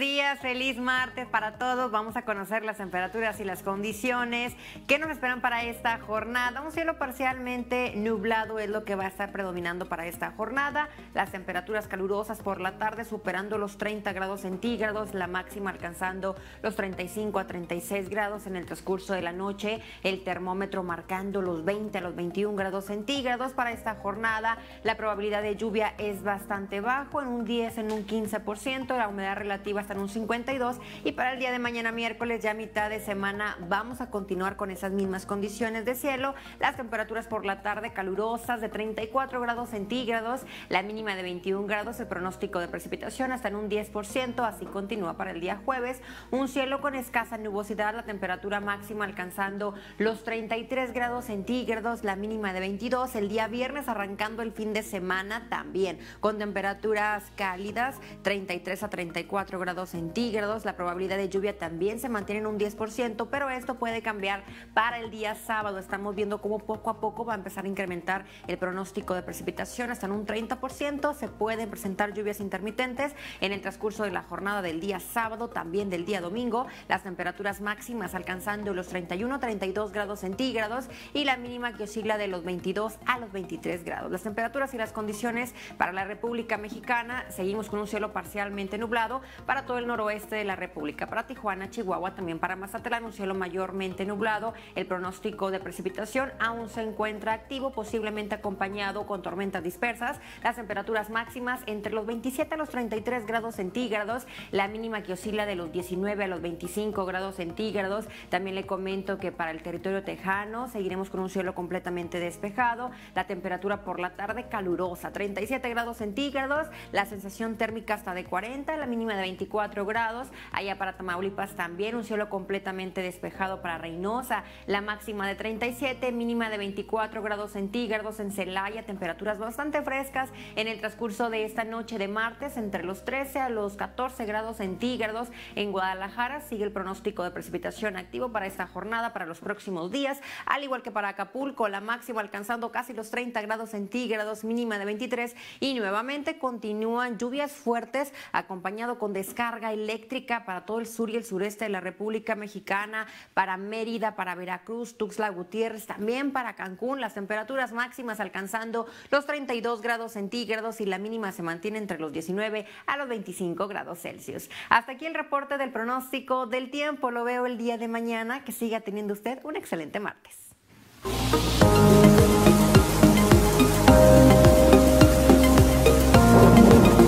días, feliz martes para todos. Vamos a conocer las temperaturas y las condiciones que nos esperan para esta jornada. Un cielo parcialmente nublado es lo que va a estar predominando para esta jornada. Las temperaturas calurosas por la tarde superando los 30 grados centígrados, la máxima alcanzando los 35 a 36 grados en el transcurso de la noche. El termómetro marcando los 20 a los 21 grados centígrados para esta jornada. La probabilidad de lluvia es bastante bajo, en un 10, en un 15%. La humedad relativa en un 52 y para el día de mañana miércoles ya mitad de semana vamos a continuar con esas mismas condiciones de cielo, las temperaturas por la tarde calurosas de 34 grados centígrados, la mínima de 21 grados, el pronóstico de precipitación hasta en un 10%, así continúa para el día jueves, un cielo con escasa nubosidad, la temperatura máxima alcanzando los 33 grados centígrados, la mínima de 22, el día viernes arrancando el fin de semana también con temperaturas cálidas 33 a 34 grados grados centígrados. La probabilidad de lluvia también se mantiene en un 10%, pero esto puede cambiar para el día sábado. Estamos viendo cómo poco a poco va a empezar a incrementar el pronóstico de precipitación hasta en un 30%. Se pueden presentar lluvias intermitentes en el transcurso de la jornada del día sábado, también del día domingo. Las temperaturas máximas alcanzando los 31-32 grados centígrados y la mínima que oscila de los 22 a los 23 grados. Las temperaturas y las condiciones para la República Mexicana seguimos con un cielo parcialmente nublado para el noroeste de la República. Para Tijuana, Chihuahua, también para Mazatlán, un cielo mayormente nublado. El pronóstico de precipitación aún se encuentra activo, posiblemente acompañado con tormentas dispersas. Las temperaturas máximas entre los 27 a los 33 grados centígrados, la mínima que oscila de los 19 a los 25 grados centígrados. También le comento que para el territorio tejano seguiremos con un cielo completamente despejado. La temperatura por la tarde calurosa, 37 grados centígrados, la sensación térmica hasta de 40, la mínima de 24 grados. Allá para Tamaulipas también un cielo completamente despejado para Reynosa. La máxima de 37, mínima de 24 grados centígrados en Celaya. Temperaturas bastante frescas en el transcurso de esta noche de martes entre los 13 a los 14 grados centígrados. En Guadalajara sigue el pronóstico de precipitación activo para esta jornada, para los próximos días, al igual que para Acapulco, la máxima alcanzando casi los 30 grados centígrados, mínima de 23 y nuevamente continúan lluvias fuertes acompañado con descargas carga eléctrica para todo el sur y el sureste de la República Mexicana, para Mérida, para Veracruz, Tuxla, Gutiérrez, también para Cancún. Las temperaturas máximas alcanzando los 32 grados centígrados y la mínima se mantiene entre los 19 a los 25 grados Celsius. Hasta aquí el reporte del pronóstico del tiempo. Lo veo el día de mañana. Que siga teniendo usted un excelente martes.